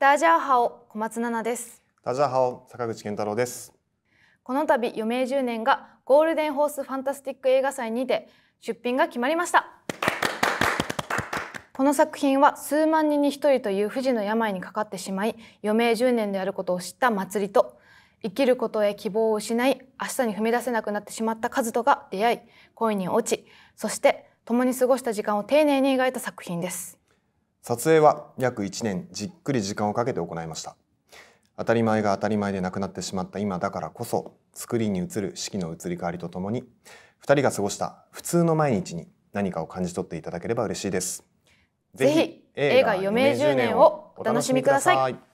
ダジャハオ小松菜奈ですダジャハオ坂口健太郎ですこの度余命10年がゴールデンホースファンタスティック映画祭にて出品が決まりましたこの作品は数万人に一人という不治の病にかかってしまい余命10年であることを知った祭りと生きることへ希望を失い明日に踏み出せなくなってしまった和人が出会い恋に落ちそして共に過ごした時間を丁寧に描いた作品です撮影は約1年じっくり時間をかけて行いました当たり前が当たり前でなくなってしまった今だからこそスクリーンに映る四季の移り変わりとともに2人が過ごした普通の毎日に何かを感じ取っていただければ嬉しいですぜひ映画余命10年をお楽しみください